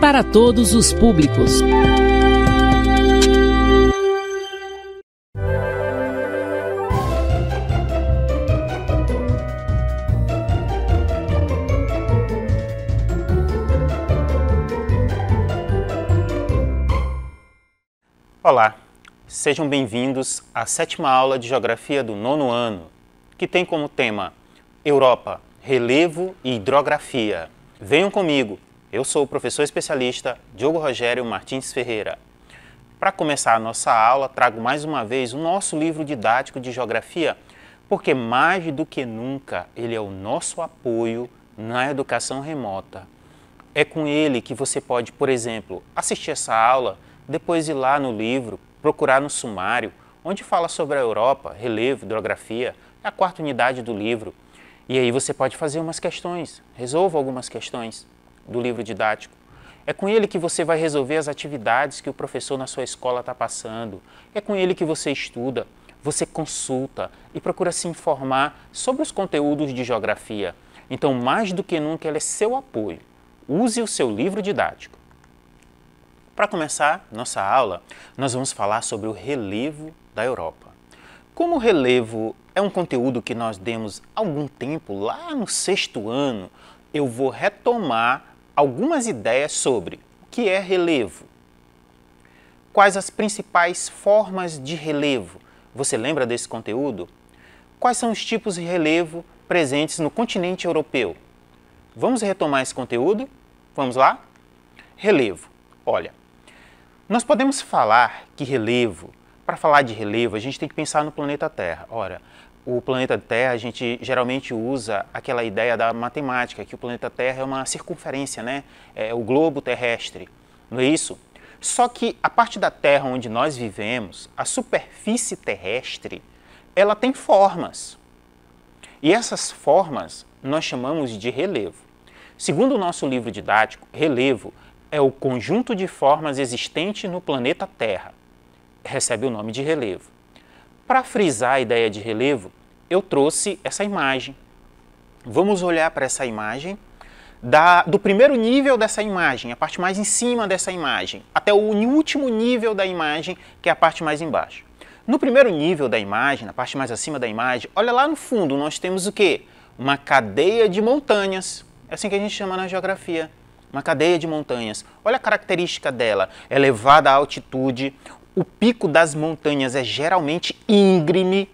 para todos os públicos. Olá, sejam bem-vindos à sétima aula de Geografia do nono ano, que tem como tema Europa, Relevo e Hidrografia. Venham comigo eu sou o professor especialista Diogo Rogério Martins Ferreira. Para começar a nossa aula, trago mais uma vez o nosso livro didático de Geografia, porque mais do que nunca ele é o nosso apoio na educação remota. É com ele que você pode, por exemplo, assistir essa aula, depois ir lá no livro, procurar no sumário, onde fala sobre a Europa, relevo, hidrografia, é a quarta unidade do livro. E aí você pode fazer umas questões, resolva algumas questões do livro didático. É com ele que você vai resolver as atividades que o professor na sua escola está passando. É com ele que você estuda, você consulta e procura se informar sobre os conteúdos de geografia. Então, mais do que nunca, ele é seu apoio. Use o seu livro didático. Para começar nossa aula, nós vamos falar sobre o relevo da Europa. Como o relevo é um conteúdo que nós demos algum tempo lá no sexto ano, eu vou retomar algumas ideias sobre o que é relevo, quais as principais formas de relevo. Você lembra desse conteúdo? Quais são os tipos de relevo presentes no continente europeu? Vamos retomar esse conteúdo? Vamos lá? Relevo. Olha, nós podemos falar que relevo, para falar de relevo, a gente tem que pensar no planeta Terra. Ora, o planeta Terra, a gente geralmente usa aquela ideia da matemática, que o planeta Terra é uma circunferência, né? É o globo terrestre, não é isso? Só que a parte da Terra onde nós vivemos, a superfície terrestre, ela tem formas. E essas formas nós chamamos de relevo. Segundo o nosso livro didático, relevo é o conjunto de formas existente no planeta Terra. Recebe o nome de relevo. Para frisar a ideia de relevo, eu trouxe essa imagem. Vamos olhar para essa imagem, da, do primeiro nível dessa imagem, a parte mais em cima dessa imagem, até o último nível da imagem, que é a parte mais embaixo. No primeiro nível da imagem, na parte mais acima da imagem, olha lá no fundo, nós temos o quê? Uma cadeia de montanhas. É assim que a gente chama na geografia uma cadeia de montanhas. Olha a característica dela: é elevada altitude, o pico das montanhas é geralmente íngreme,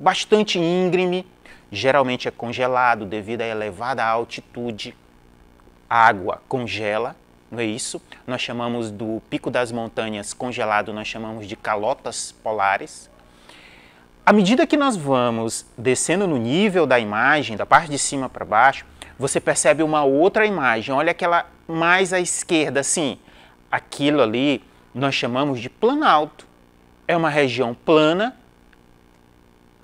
bastante íngreme, geralmente é congelado devido à elevada altitude. A água congela, não é isso? Nós chamamos do pico das montanhas congelado, nós chamamos de calotas polares. À medida que nós vamos descendo no nível da imagem, da parte de cima para baixo, você percebe uma outra imagem. Olha aquela mais à esquerda, assim. Aquilo ali nós chamamos de planalto. É uma região plana,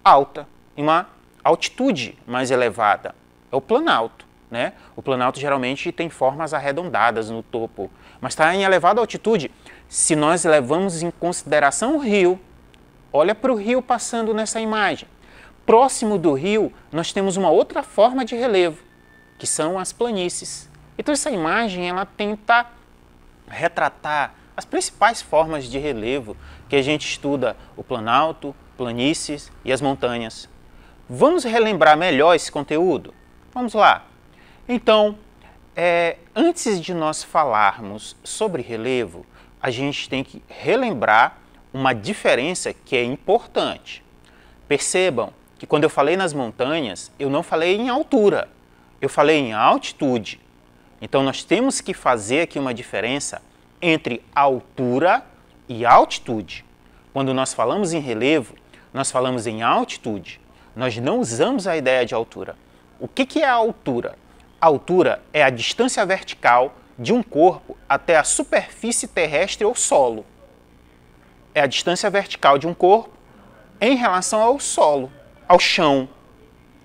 alta, em uma altitude mais elevada. É o planalto. Né? O planalto geralmente tem formas arredondadas no topo, mas está em elevada altitude. Se nós levamos em consideração o rio, olha para o rio passando nessa imagem. Próximo do rio, nós temos uma outra forma de relevo, que são as planícies. Então essa imagem ela tenta retratar as principais formas de relevo que a gente estuda o planalto, planícies e as montanhas. Vamos relembrar melhor esse conteúdo? Vamos lá. Então, é, antes de nós falarmos sobre relevo, a gente tem que relembrar uma diferença que é importante. Percebam que quando eu falei nas montanhas, eu não falei em altura, eu falei em altitude. Então nós temos que fazer aqui uma diferença entre altura e altitude. Quando nós falamos em relevo, nós falamos em altitude. Nós não usamos a ideia de altura. O que, é a altura? A altura é a distância vertical de um corpo até a superfície terrestre ou solo. É a distância vertical de um corpo em relação ao solo, ao chão.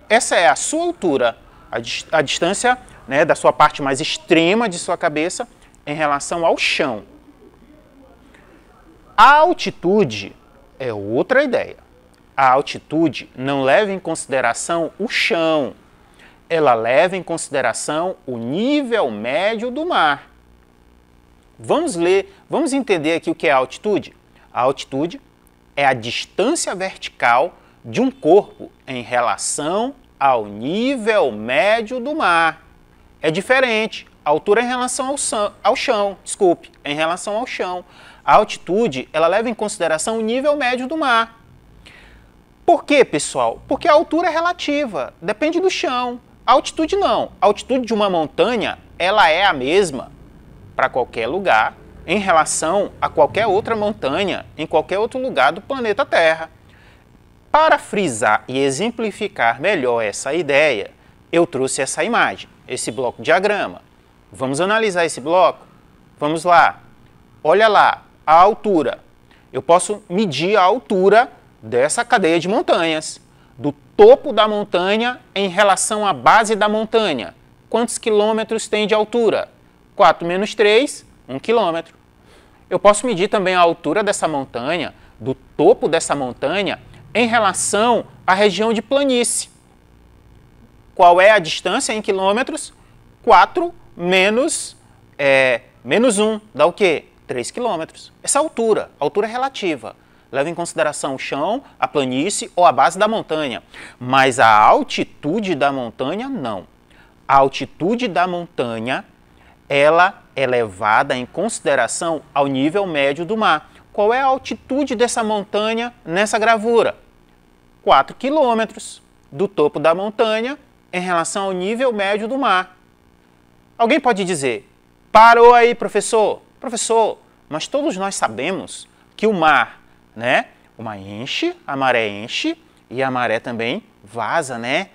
Essa é a sua altura, a, distância né, da sua parte mais extrema de sua cabeça em relação ao chão. A altitude é outra ideia. A altitude não leva em consideração o chão, ela leva em consideração o nível médio do mar. Vamos ler, vamos entender aqui o que é a altitude? A altitude é a distância vertical de um corpo em relação ao nível médio do mar. É diferente altura em relação ao, ao chão, desculpe, em relação ao chão. A altitude, ela leva em consideração o nível médio do mar. Por quê, pessoal? Porque a altura é relativa, depende do chão. A altitude não. A altitude de uma montanha, ela é a mesma para qualquer lugar em relação a qualquer outra montanha em qualquer outro lugar do planeta Terra. Para frisar e exemplificar melhor essa ideia, eu trouxe essa imagem, esse bloco diagrama. Vamos analisar esse bloco? Vamos lá. Olha lá, a altura. Eu posso medir a altura dessa cadeia de montanhas, do topo da montanha em relação à base da montanha. Quantos quilômetros tem de altura? 4 menos 3, 1 quilômetro. Eu posso medir também a altura dessa montanha, do topo dessa montanha, em relação à região de planície. Qual é a distância em quilômetros? 4 menos, é, menos 1 dá o quê? 3 quilômetros. Essa altura, altura relativa. Leva em consideração o chão, a planície ou a base da montanha. Mas a altitude da montanha, não. A altitude da montanha, ela é levada em consideração ao nível médio do mar. Qual é a altitude dessa montanha nessa gravura? 4 quilômetros do topo da montanha em relação ao nível médio do mar. Alguém pode dizer, parou aí, professor. Professor, mas todos nós sabemos que o mar, né? O mar enche, a maré enche e a maré também vaza, né?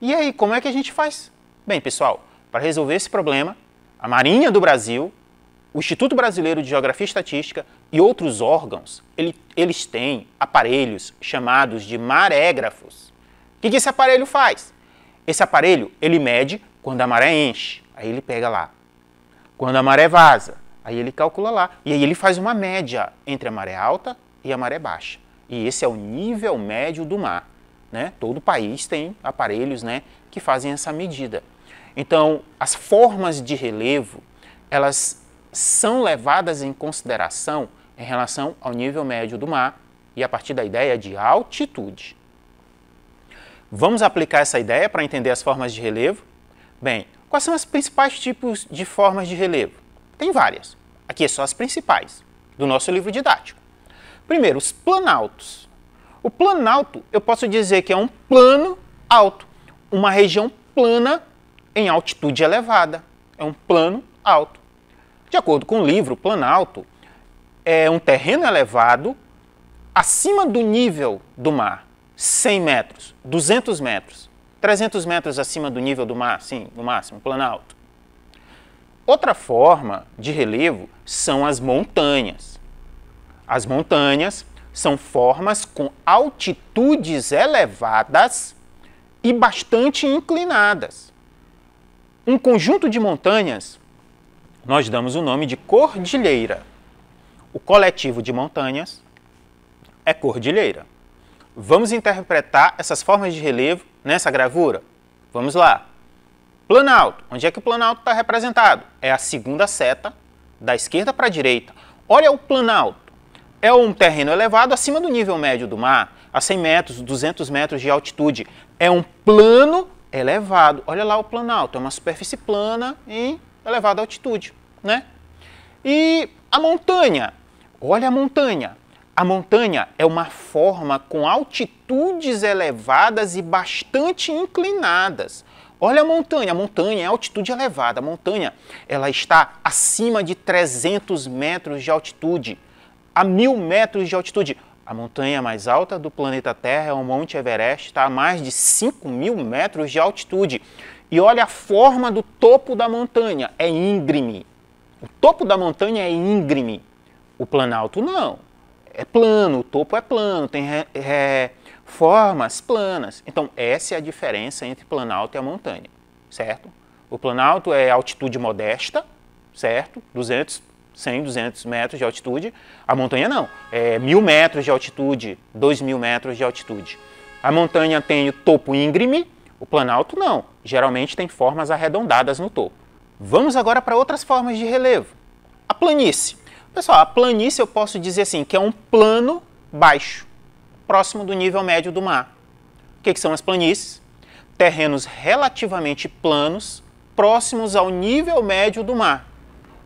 E aí, como é que a gente faz? Bem, pessoal, para resolver esse problema, a Marinha do Brasil, o Instituto Brasileiro de Geografia e Estatística e outros órgãos, ele, eles têm aparelhos chamados de marégrafos. O que, que esse aparelho faz? Esse aparelho, ele mede quando a maré enche, aí ele pega lá. Quando a maré vaza, aí ele calcula lá. E aí ele faz uma média entre a maré alta e a maré baixa. E esse é o nível médio do mar. Né? Todo país tem aparelhos né, que fazem essa medida. Então, as formas de relevo, elas são levadas em consideração em relação ao nível médio do mar e a partir da ideia de altitude. Vamos aplicar essa ideia para entender as formas de relevo? Bem, Quais são os principais tipos de formas de relevo? Tem várias. Aqui é só as principais, do nosso livro didático. Primeiro, os planaltos. O planalto, eu posso dizer que é um plano alto, uma região plana em altitude elevada. É um plano alto. De acordo com o livro, o planalto é um terreno elevado acima do nível do mar, 100 metros, 200 metros. 300 metros acima do nível do mar, sim, no máximo, planalto. Outra forma de relevo são as montanhas. As montanhas são formas com altitudes elevadas e bastante inclinadas. Um conjunto de montanhas nós damos o nome de cordilheira. O coletivo de montanhas é cordilheira. Vamos interpretar essas formas de relevo nessa gravura? Vamos lá. Planalto. Onde é que o Planalto está representado? É a segunda seta, da esquerda para a direita. Olha o Planalto. É um terreno elevado acima do nível médio do mar, a 100 metros, 200 metros de altitude. É um plano elevado. Olha lá o Planalto. É uma superfície plana em elevada altitude, né? E a montanha. Olha a montanha. A montanha é uma forma com altitudes elevadas e bastante inclinadas. Olha a montanha, a montanha é altitude elevada. A montanha ela está acima de 300 metros de altitude, a mil metros de altitude. A montanha mais alta do planeta Terra é o Monte Everest, está a mais de 5 mil metros de altitude. E olha a forma do topo da montanha, é íngreme. O topo da montanha é íngreme. O Planalto não é plano, o topo é plano, tem re, formas planas. Então, essa é a diferença entre planalto e a montanha, certo? O planalto é altitude modesta, certo? 200, 100, 200 metros de altitude. A montanha não, é 1.000 metros de altitude, 2.000 metros de altitude. A montanha tem o topo íngreme, o planalto não. Geralmente tem formas arredondadas no topo. Vamos agora para outras formas de relevo. A planície. Pessoal, a planície eu posso dizer assim, que é um plano baixo, próximo do nível médio do mar. O que, que são as planícies? Terrenos relativamente planos, próximos ao nível médio do mar.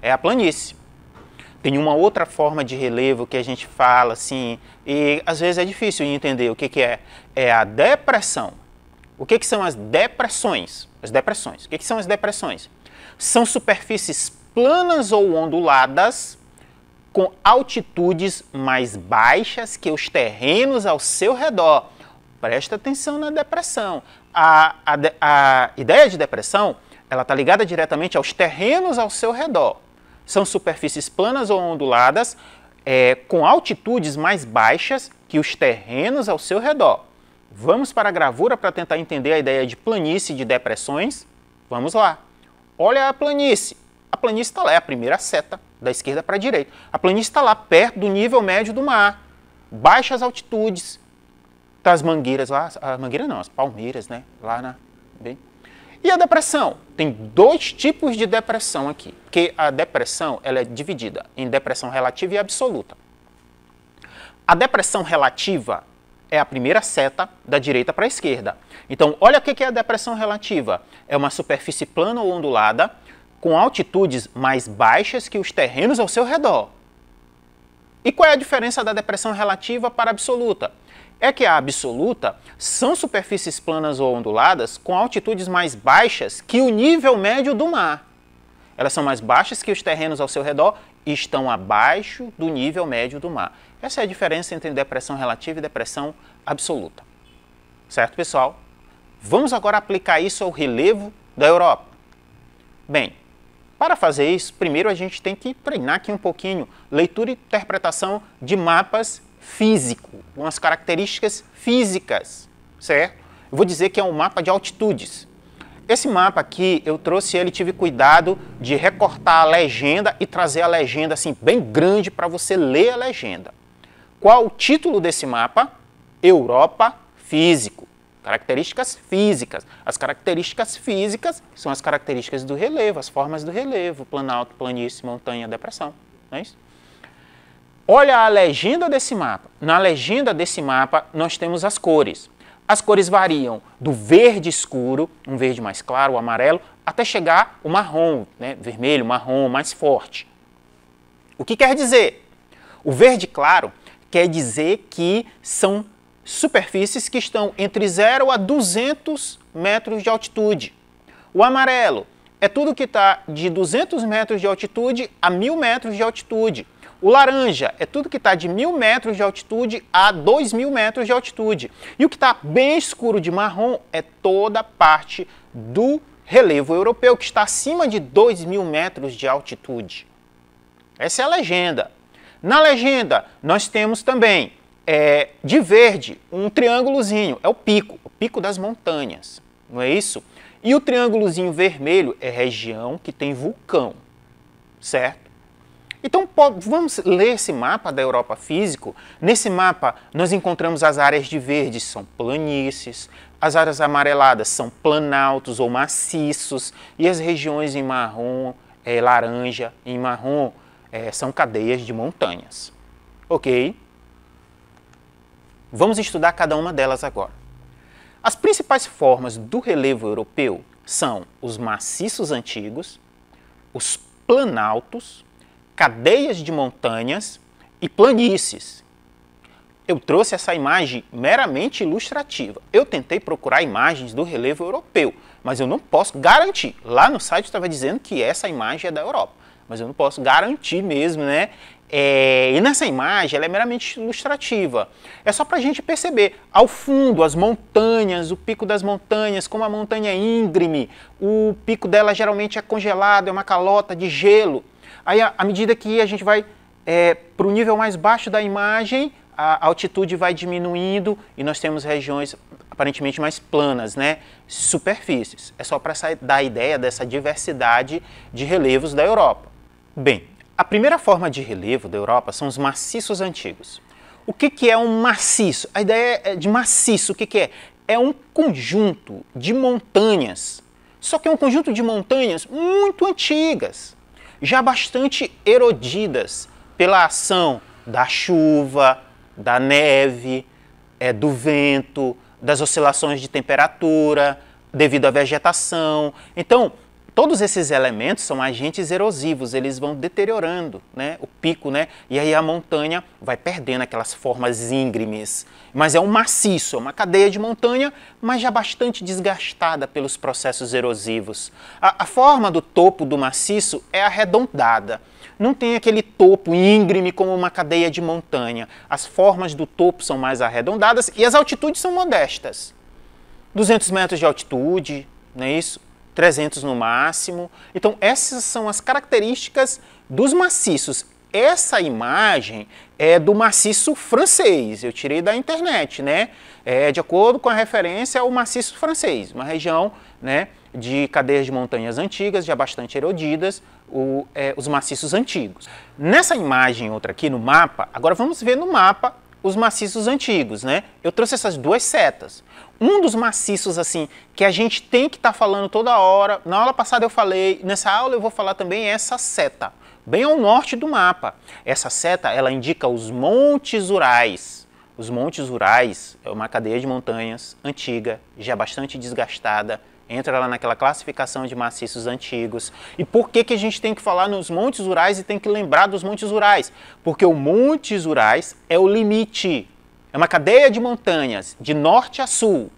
É a planície. Tem uma outra forma de relevo que a gente fala assim, e às vezes é difícil de entender o que, que é. É a depressão. O que, que são as depressões? As depressões. O que, que são as depressões? São superfícies planas ou onduladas com altitudes mais baixas que os terrenos ao seu redor. Presta atenção na depressão. A, a, a ideia de depressão ela está ligada diretamente aos terrenos ao seu redor. São superfícies planas ou onduladas é, com altitudes mais baixas que os terrenos ao seu redor. Vamos para a gravura para tentar entender a ideia de planície de depressões? Vamos lá. Olha a planície a planície está lá, é a primeira seta, da esquerda para a direita. A planície está lá, perto do nível médio do mar, baixas altitudes. Está as mangueiras lá, a mangueira não, as palmeiras, né? Lá na. Bem. E a depressão? Tem dois tipos de depressão aqui, porque a depressão ela é dividida em depressão relativa e absoluta. A depressão relativa é a primeira seta da direita para a esquerda. Então, olha o que é a depressão relativa: é uma superfície plana ou ondulada com altitudes mais baixas que os terrenos ao seu redor. E qual é a diferença da depressão relativa para absoluta? É que a absoluta são superfícies planas ou onduladas com altitudes mais baixas que o nível médio do mar. Elas são mais baixas que os terrenos ao seu redor e estão abaixo do nível médio do mar. Essa é a diferença entre depressão relativa e depressão absoluta. Certo, pessoal? Vamos agora aplicar isso ao relevo da Europa. Bem, para fazer isso, primeiro a gente tem que treinar aqui um pouquinho leitura e interpretação de mapas físico, umas características físicas, certo? Eu vou dizer que é um mapa de altitudes. Esse mapa aqui, eu trouxe ele, tive cuidado de recortar a legenda e trazer a legenda assim bem grande para você ler a legenda. Qual o título desse mapa? Europa Físico. Características físicas. As características físicas são as características do relevo, as formas do relevo, planalto, planície, montanha, depressão. Não é isso? Olha a legenda desse mapa. Na legenda desse mapa, nós temos as cores. As cores variam do verde escuro, um verde mais claro, o amarelo, até chegar o marrom, né? vermelho, marrom, mais forte. O que quer dizer? O verde claro quer dizer que são superfícies que estão entre 0 a 200 metros de altitude. O amarelo é tudo que está de 200 metros de altitude a 1.000 metros de altitude. O laranja é tudo que está de 1.000 metros de altitude a 2.000 metros de altitude. E o que está bem escuro de marrom é toda a parte do relevo europeu, que está acima de 2.000 metros de altitude. Essa é a legenda. Na legenda, nós temos também é, de verde, um triângulozinho, é o pico, o pico das montanhas, não é isso? E o triângulozinho vermelho é região que tem vulcão, certo? Então vamos ler esse mapa da Europa físico. Nesse mapa nós encontramos as áreas de verde, são planícies, as áreas amareladas são planaltos ou maciços, e as regiões em marrom, é, laranja, em marrom, é, são cadeias de montanhas. Ok? Vamos estudar cada uma delas agora. As principais formas do relevo europeu são os maciços antigos, os planaltos, cadeias de montanhas e planícies. Eu trouxe essa imagem meramente ilustrativa. Eu tentei procurar imagens do relevo europeu, mas eu não posso garantir. Lá no site estava dizendo que essa imagem é da Europa, mas eu não posso garantir mesmo, né, é, e nessa imagem ela é meramente ilustrativa. É só para a gente perceber ao fundo as montanhas, o pico das montanhas, como a montanha é íngreme, o pico dela geralmente é congelado, é uma calota de gelo. Aí, à medida que a gente vai é, para o nível mais baixo da imagem, a altitude vai diminuindo e nós temos regiões aparentemente mais planas, né? Superfícies. É só para dar a ideia dessa diversidade de relevos da Europa. Bem, a primeira forma de relevo da Europa são os maciços antigos. O que, que é um maciço? A ideia é de maciço, o que, que é? É um conjunto de montanhas, só que é um conjunto de montanhas muito antigas, já bastante erodidas pela ação da chuva, da neve, é, do vento, das oscilações de temperatura, devido à vegetação. Então, Todos esses elementos são agentes erosivos, eles vão deteriorando né, o pico, né, e aí a montanha vai perdendo aquelas formas íngremes. Mas é um maciço, é uma cadeia de montanha, mas já bastante desgastada pelos processos erosivos. A, a forma do topo do maciço é arredondada. Não tem aquele topo íngreme como uma cadeia de montanha. As formas do topo são mais arredondadas e as altitudes são modestas. 200 metros de altitude, não é isso? 300 no máximo. Então essas são as características dos maciços. Essa imagem é do maciço francês, eu tirei da internet, né? É, de acordo com a referência ao maciço francês, uma região né, de cadeias de montanhas antigas, já bastante erodidas, o, é, os maciços antigos. Nessa imagem outra aqui no mapa, agora vamos ver no mapa os maciços antigos, né? Eu trouxe essas duas setas um dos maciços assim que a gente tem que estar tá falando toda hora. Na aula passada eu falei, nessa aula eu vou falar também essa seta, bem ao norte do mapa. Essa seta ela indica os Montes Urais. Os Montes Urais é uma cadeia de montanhas antiga, já bastante desgastada. Entra lá naquela classificação de maciços antigos. E por que, que a gente tem que falar nos Montes Urais e tem que lembrar dos Montes Urais? Porque o Montes Urais é o limite é uma cadeia de montanhas de norte a sul,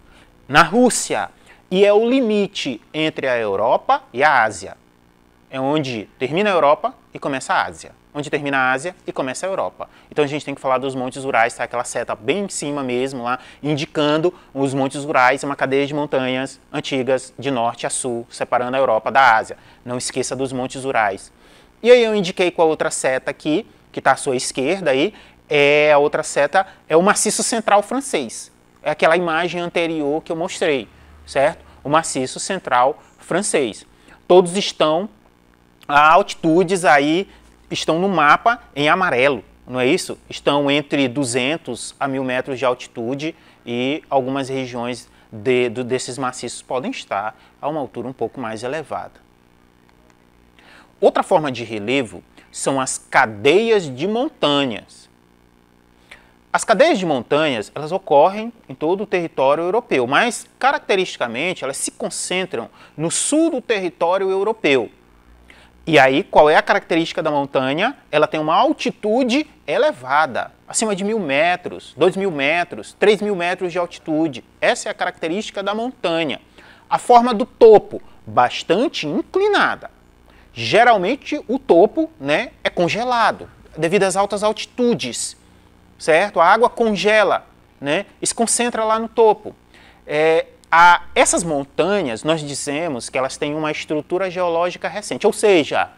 na Rússia, e é o limite entre a Europa e a Ásia. É onde termina a Europa e começa a Ásia. Onde termina a Ásia e começa a Europa. Então a gente tem que falar dos Montes Urais, tá aquela seta bem em cima mesmo lá, indicando os Montes Urais, uma cadeia de montanhas antigas de norte a sul, separando a Europa da Ásia. Não esqueça dos Montes Urais. E aí eu indiquei com a outra seta aqui, que está à sua esquerda aí, é a outra seta é o maciço central francês. É aquela imagem anterior que eu mostrei, certo? O maciço central francês. Todos estão a altitudes aí estão no mapa em amarelo, não é isso? Estão entre 200 a 1000 metros de altitude e algumas regiões de, do, desses maciços podem estar a uma altura um pouco mais elevada. Outra forma de relevo são as cadeias de montanhas. As cadeias de montanhas, elas ocorrem em todo o território europeu, mas caracteristicamente elas se concentram no sul do território europeu. E aí, qual é a característica da montanha? Ela tem uma altitude elevada, acima de mil metros, dois mil metros, três mil metros de altitude. Essa é a característica da montanha. A forma do topo, bastante inclinada. Geralmente, o topo né, é congelado devido às altas altitudes certo? A água congela, né? E se concentra lá no topo. É, a, essas montanhas, nós dizemos que elas têm uma estrutura geológica recente, ou seja,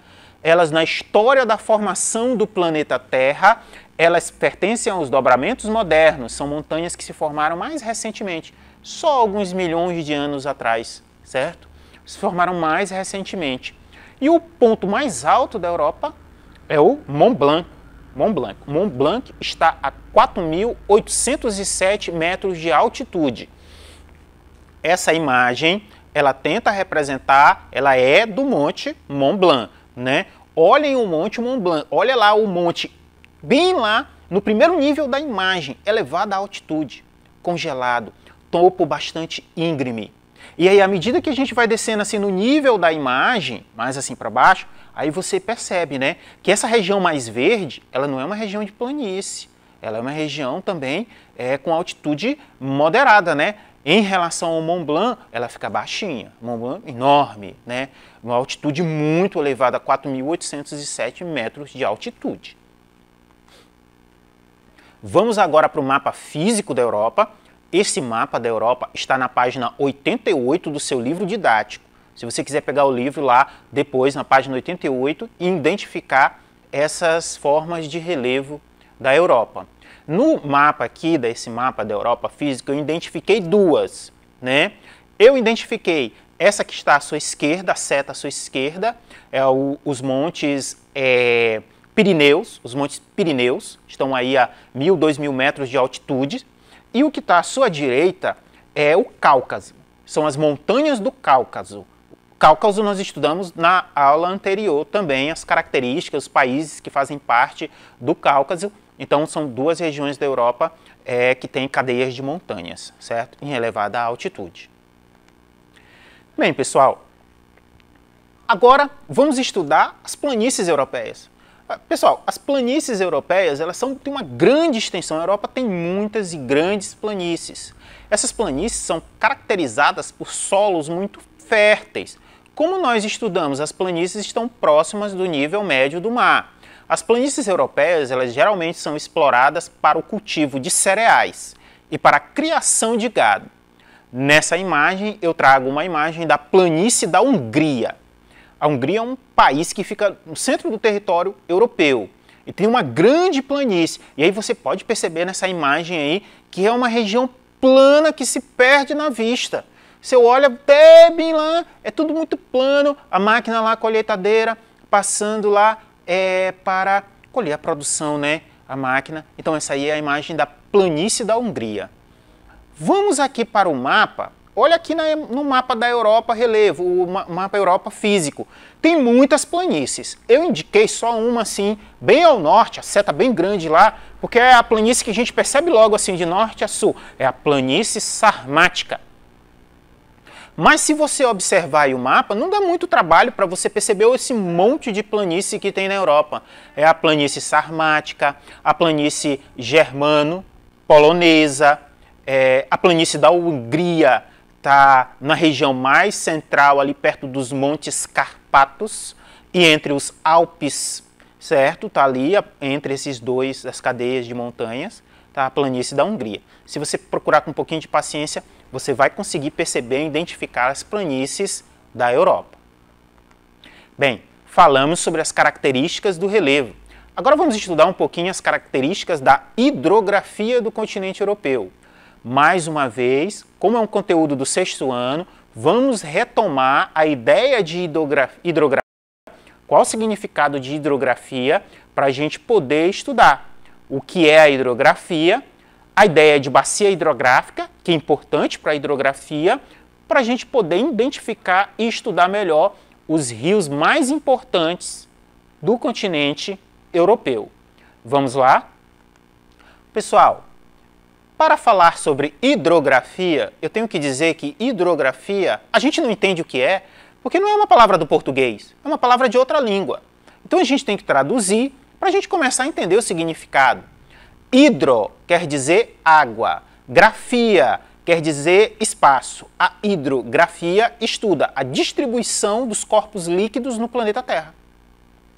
elas na história da formação do planeta Terra, elas pertencem aos dobramentos modernos, são montanhas que se formaram mais recentemente, só alguns milhões de anos atrás, certo? Se formaram mais recentemente. E o ponto mais alto da Europa é o Mont Blanc, Mont Blanc. Mont Blanc está a 4.807 metros de altitude. Essa imagem, ela tenta representar, ela é do Monte Mont Blanc, né? Olhem o Monte Mont Blanc, olha lá o monte bem lá no primeiro nível da imagem, elevada à altitude, congelado, topo bastante íngreme. E aí, à medida que a gente vai descendo assim no nível da imagem, mais assim para baixo, Aí você percebe, né, que essa região mais verde, ela não é uma região de planície, ela é uma região também é, com altitude moderada, né? Em relação ao Mont Blanc, ela fica baixinha, Mont Blanc enorme, né? Uma altitude muito elevada, 4.807 metros de altitude. Vamos agora para o mapa físico da Europa. Esse mapa da Europa está na página 88 do seu livro didático. Se você quiser pegar o livro lá depois, na página 88, e identificar essas formas de relevo da Europa. No mapa aqui, desse mapa da Europa física, eu identifiquei duas, né? Eu identifiquei essa que está à sua esquerda, a seta à sua esquerda, é o, os montes é, Pirineus, os montes Pirineus, estão aí a mil, dois mil metros de altitude, e o que está à sua direita é o Cáucaso, são as montanhas do Cáucaso. Cáucaso nós estudamos na aula anterior também as características, os países que fazem parte do Cáucaso. Então são duas regiões da Europa é, que têm cadeias de montanhas, certo? Em elevada altitude. Bem, pessoal, agora vamos estudar as planícies europeias. Ah, pessoal, as planícies europeias, elas são, têm uma grande extensão. A Europa tem muitas e grandes planícies. Essas planícies são caracterizadas por solos muito férteis, como nós estudamos, as planícies estão próximas do nível médio do mar. As planícies europeias, elas geralmente são exploradas para o cultivo de cereais e para a criação de gado. Nessa imagem, eu trago uma imagem da planície da Hungria. A Hungria é um país que fica no centro do território europeu e tem uma grande planície. E aí você pode perceber nessa imagem aí que é uma região plana que se perde na vista. Você olha até bem lá, é tudo muito plano, a máquina lá, a colheitadeira, passando lá é, para colher a produção, né? A máquina. Então essa aí é a imagem da planície da Hungria. Vamos aqui para o mapa. Olha aqui na, no mapa da Europa relevo, o ma mapa Europa físico. Tem muitas planícies. Eu indiquei só uma assim, bem ao norte, a seta bem grande lá, porque é a planície que a gente percebe logo assim de norte a sul. É a planície sarmática. Mas se você observar o mapa, não dá muito trabalho para você perceber esse monte de planície que tem na Europa. É a planície sarmática, a planície germano, polonesa, é, a planície da Hungria está na região mais central, ali perto dos Montes Carpatos e entre os Alpes, certo? Está ali entre esses dois, as cadeias de montanhas, tá a planície da Hungria. Se você procurar com um pouquinho de paciência, você vai conseguir perceber e identificar as planícies da Europa. Bem, falamos sobre as características do relevo. Agora vamos estudar um pouquinho as características da hidrografia do continente europeu. Mais uma vez, como é um conteúdo do sexto ano, vamos retomar a ideia de hidrografia, qual o significado de hidrografia, para a gente poder estudar o que é a hidrografia a ideia de bacia hidrográfica, que é importante para a hidrografia, para a gente poder identificar e estudar melhor os rios mais importantes do continente europeu. Vamos lá? Pessoal, para falar sobre hidrografia, eu tenho que dizer que hidrografia a gente não entende o que é, porque não é uma palavra do português, é uma palavra de outra língua. Então a gente tem que traduzir para a gente começar a entender o significado. Hidro quer dizer água. Grafia quer dizer espaço. A hidrografia estuda a distribuição dos corpos líquidos no planeta Terra.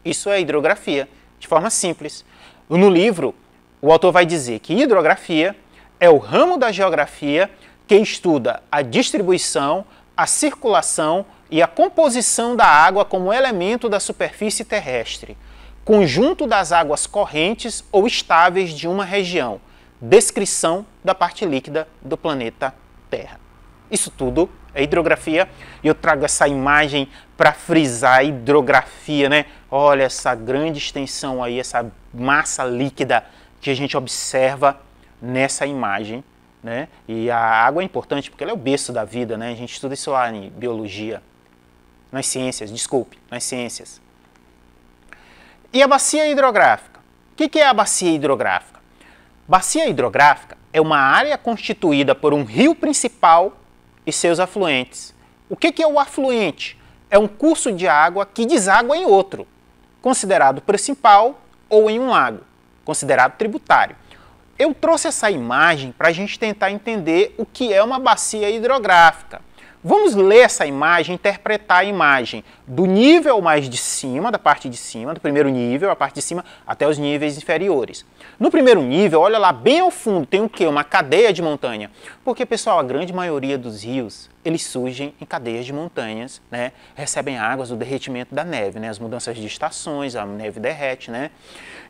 Isso é hidrografia, de forma simples. No livro, o autor vai dizer que hidrografia é o ramo da geografia que estuda a distribuição, a circulação e a composição da água como elemento da superfície terrestre conjunto das águas correntes ou estáveis de uma região, descrição da parte líquida do planeta Terra. Isso tudo é hidrografia e eu trago essa imagem para frisar a hidrografia, né? Olha essa grande extensão aí, essa massa líquida que a gente observa nessa imagem, né? E a água é importante porque ela é o berço da vida, né? A gente estuda isso lá em biologia, nas ciências, desculpe, nas ciências. E a bacia hidrográfica? O que, que é a bacia hidrográfica? Bacia hidrográfica é uma área constituída por um rio principal e seus afluentes. O que, que é o afluente? É um curso de água que deságua em outro, considerado principal ou em um lago, considerado tributário. Eu trouxe essa imagem para a gente tentar entender o que é uma bacia hidrográfica. Vamos ler essa imagem, interpretar a imagem do nível mais de cima, da parte de cima, do primeiro nível, a parte de cima, até os níveis inferiores. No primeiro nível, olha lá bem ao fundo, tem o quê? Uma cadeia de montanha. Porque, pessoal, a grande maioria dos rios, eles surgem em cadeias de montanhas, né? Recebem águas do derretimento da neve, né? As mudanças de estações, a neve derrete, né?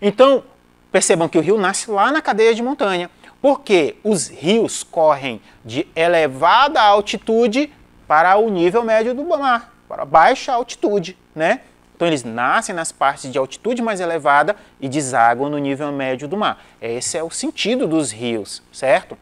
Então, percebam que o rio nasce lá na cadeia de montanha. Porque os rios correm de elevada altitude para o nível médio do mar, para baixa altitude, né? Então eles nascem nas partes de altitude mais elevada e deságua no nível médio do mar. Esse é o sentido dos rios, certo?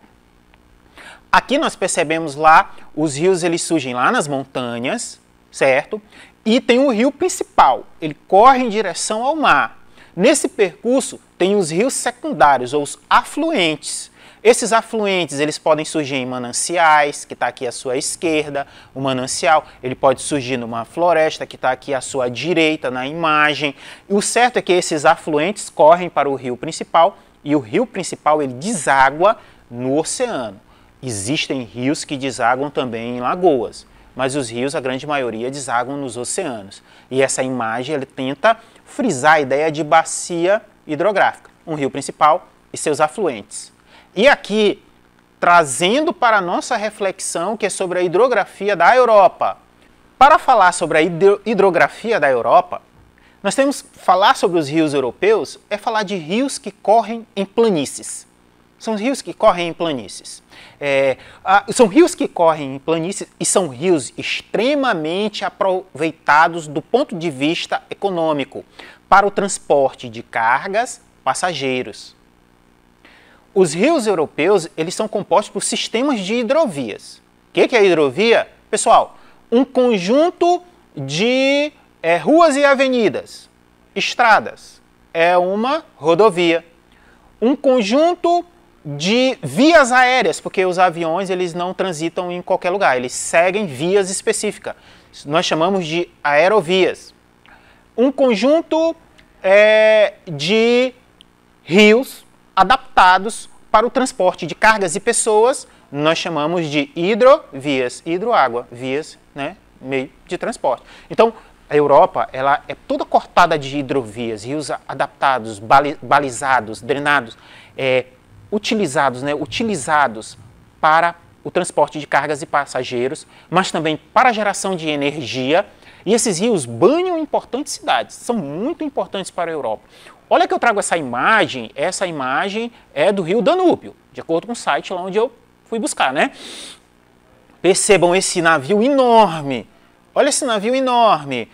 Aqui nós percebemos lá, os rios eles surgem lá nas montanhas, certo? E tem o um rio principal, ele corre em direção ao mar. Nesse percurso tem os rios secundários ou os afluentes, esses afluentes, eles podem surgir em mananciais, que está aqui à sua esquerda, o manancial, ele pode surgir numa floresta, que está aqui à sua direita na imagem. E o certo é que esses afluentes correm para o rio principal e o rio principal ele deságua no oceano. Existem rios que desaguam também em lagoas, mas os rios, a grande maioria, desaguam nos oceanos. E essa imagem ele tenta frisar a ideia de bacia hidrográfica, um rio principal e seus afluentes. E aqui, trazendo para a nossa reflexão, que é sobre a hidrografia da Europa. Para falar sobre a hidrografia da Europa, nós temos falar sobre os rios europeus é falar de rios que correm em planícies. São rios que correm em planícies. É, a, são rios que correm em planícies e são rios extremamente aproveitados do ponto de vista econômico para o transporte de cargas, passageiros. Os rios europeus, eles são compostos por sistemas de hidrovias. O que, que é hidrovia? Pessoal, um conjunto de é, ruas e avenidas, estradas, é uma rodovia. Um conjunto de vias aéreas, porque os aviões eles não transitam em qualquer lugar, eles seguem vias específicas. Nós chamamos de aerovias. Um conjunto é, de rios adaptados para o transporte de cargas e pessoas, nós chamamos de hidrovias, hidroágua, vias, né, meio de transporte. Então, a Europa, ela é toda cortada de hidrovias, rios adaptados, balizados, drenados, é, utilizados, né, utilizados para o transporte de cargas e passageiros, mas também para a geração de energia, e esses rios banham importantes cidades, são muito importantes para a Europa. Olha que eu trago essa imagem, essa imagem é do rio Danúbio, de acordo com o site lá onde eu fui buscar, né? Percebam esse navio enorme. Olha esse navio enorme.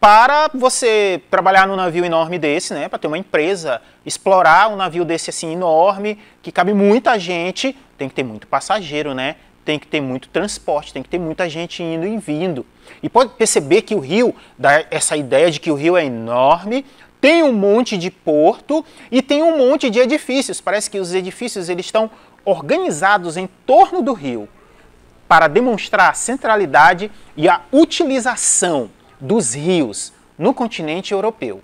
Para você trabalhar num navio enorme desse, né, para ter uma empresa, explorar um navio desse assim enorme, que cabe muita gente, tem que ter muito passageiro, né? Tem que ter muito transporte, tem que ter muita gente indo e vindo. E pode perceber que o rio dá essa ideia de que o rio é enorme, tem um monte de porto e tem um monte de edifícios. Parece que os edifícios eles estão organizados em torno do rio para demonstrar a centralidade e a utilização dos rios no continente europeu.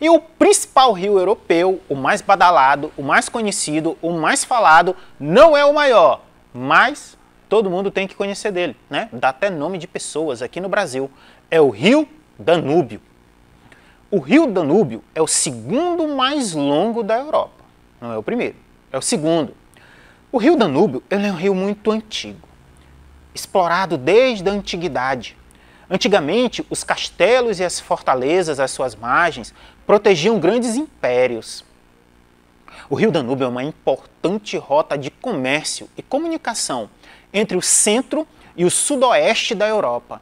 E o principal rio europeu, o mais badalado, o mais conhecido, o mais falado, não é o maior, mas todo mundo tem que conhecer dele, né? Dá até nome de pessoas aqui no Brasil. É o Rio Danúbio. O rio Danúbio é o segundo mais longo da Europa. Não é o primeiro, é o segundo. O rio Danúbio é um rio muito antigo, explorado desde a antiguidade. Antigamente, os castelos e as fortalezas às suas margens protegiam grandes impérios. O rio Danúbio é uma importante rota de comércio e comunicação entre o centro e o sudoeste da Europa.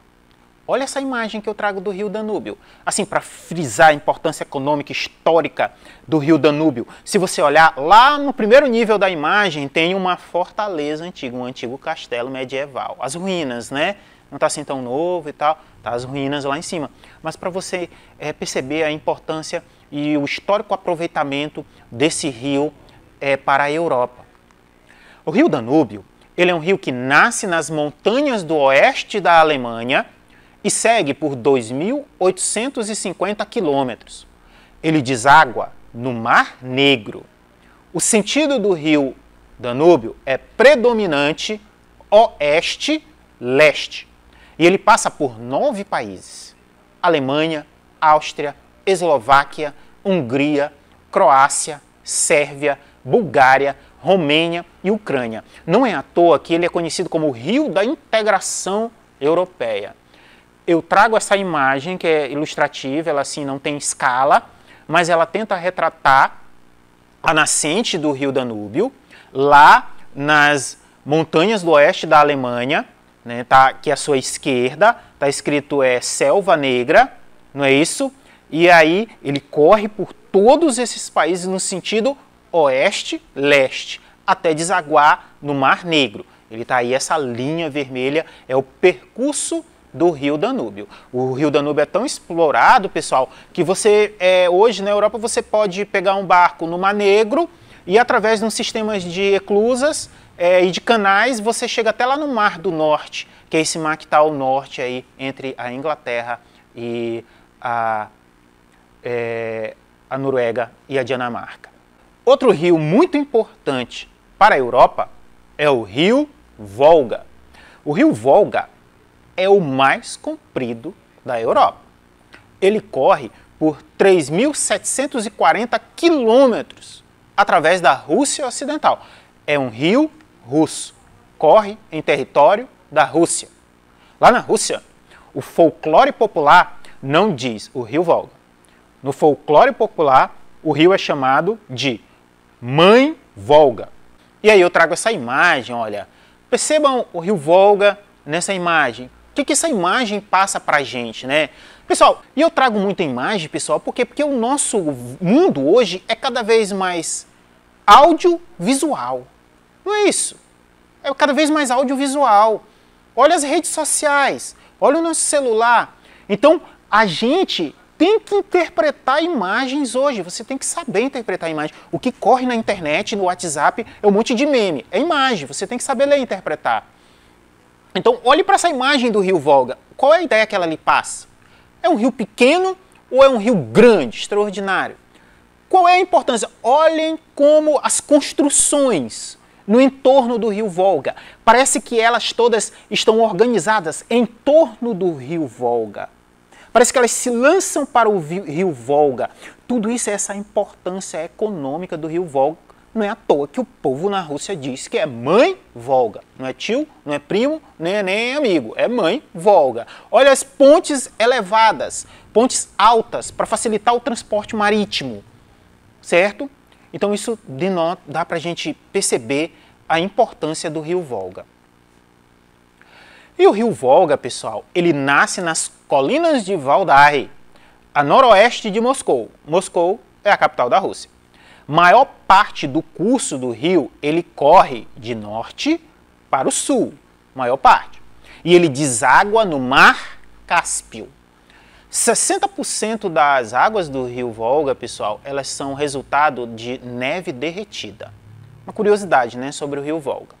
Olha essa imagem que eu trago do Rio Danúbio. Assim, para frisar a importância econômica histórica do Rio Danúbio, se você olhar lá no primeiro nível da imagem, tem uma fortaleza antiga, um antigo castelo medieval. As ruínas, né? Não está assim tão novo e tal, tá as ruínas lá em cima. Mas para você é, perceber a importância e o histórico aproveitamento desse rio é, para a Europa. O rio Danúbio ele é um rio que nasce nas montanhas do oeste da Alemanha, e segue por 2.850 quilômetros. Ele deságua no Mar Negro. O sentido do rio Danúbio é predominante oeste-leste e ele passa por nove países: Alemanha, Áustria, Eslováquia, Hungria, Croácia, Sérvia, Bulgária, Romênia e Ucrânia. Não é à toa que ele é conhecido como o Rio da Integração Europeia eu trago essa imagem que é ilustrativa, ela assim não tem escala, mas ela tenta retratar a nascente do rio Danúbio, lá nas montanhas do oeste da Alemanha, né, tá, que à sua esquerda está escrito é Selva Negra, não é isso? E aí ele corre por todos esses países no sentido oeste-leste, até desaguar no Mar Negro. Ele está aí, essa linha vermelha é o percurso do rio Danúbio. O rio Danúbio é tão explorado, pessoal, que você é, hoje na Europa você pode pegar um barco no Mar Negro e através de um sistema de eclusas é, e de canais você chega até lá no Mar do Norte, que é esse mar que está ao norte aí entre a Inglaterra e a, é, a Noruega e a Dinamarca. Outro rio muito importante para a Europa é o rio Volga. O rio Volga é o mais comprido da Europa. Ele corre por 3.740 quilômetros através da Rússia Ocidental. É um rio russo. Corre em território da Rússia. Lá na Rússia, o folclore popular não diz o rio Volga. No folclore popular, o rio é chamado de Mãe Volga. E aí eu trago essa imagem, olha. Percebam o rio Volga nessa imagem. O que, que essa imagem passa para a gente, né? Pessoal, e eu trago muita imagem, pessoal, porque porque o nosso mundo hoje é cada vez mais audiovisual. Não é isso? É cada vez mais audiovisual. Olha as redes sociais, olha o nosso celular. Então, a gente tem que interpretar imagens hoje. Você tem que saber interpretar imagens. O que corre na internet, no WhatsApp, é um monte de meme. É imagem. Você tem que saber ler e interpretar. Então, olhe para essa imagem do rio Volga. Qual é a ideia que ela lhe passa? É um rio pequeno ou é um rio grande, extraordinário? Qual é a importância? Olhem como as construções no entorno do rio Volga. Parece que elas todas estão organizadas em torno do rio Volga. Parece que elas se lançam para o rio Volga. Tudo isso é essa importância econômica do rio Volga não é à toa que o povo na Rússia diz que é mãe Volga. Não é tio, não é primo, nem é nem amigo. É mãe Volga. Olha as pontes elevadas, pontes altas para facilitar o transporte marítimo, certo? Então isso denota, dá para a gente perceber a importância do rio Volga. E o rio Volga, pessoal, ele nasce nas colinas de Valdai, a noroeste de Moscou. Moscou é a capital da Rússia maior parte do curso do rio ele corre de norte para o sul, maior parte. E ele deságua no mar Cáspio. 60% das águas do rio Volga, pessoal, elas são resultado de neve derretida. Uma curiosidade, né, sobre o rio Volga.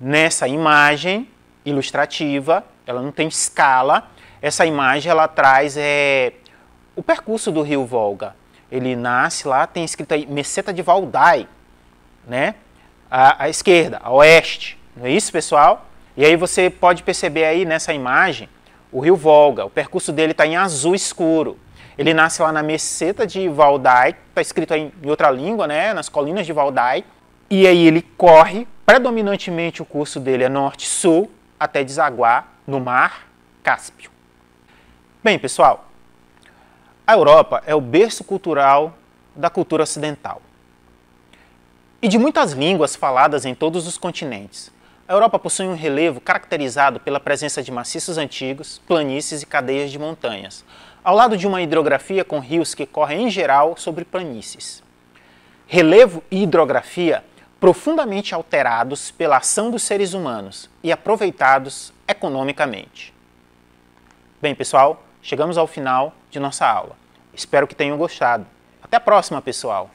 Nessa imagem ilustrativa, ela não tem escala, essa imagem ela traz é, o percurso do rio Volga ele nasce lá, tem escrito aí Meseta de Valdai, né? À, à esquerda, a oeste. Não é isso, pessoal? E aí você pode perceber aí nessa imagem o rio Volga. O percurso dele está em azul escuro. Ele nasce lá na meseta de Valdai, está escrito aí em outra língua, né? Nas colinas de Valdai. E aí ele corre, predominantemente o curso dele é norte-sul, até desaguar no mar Cáspio. Bem, pessoal, a Europa é o berço cultural da cultura ocidental e de muitas línguas faladas em todos os continentes. A Europa possui um relevo caracterizado pela presença de maciços antigos, planícies e cadeias de montanhas, ao lado de uma hidrografia com rios que correm em geral sobre planícies. Relevo e hidrografia profundamente alterados pela ação dos seres humanos e aproveitados economicamente. Bem, pessoal, chegamos ao final de nossa aula. Espero que tenham gostado. Até a próxima, pessoal!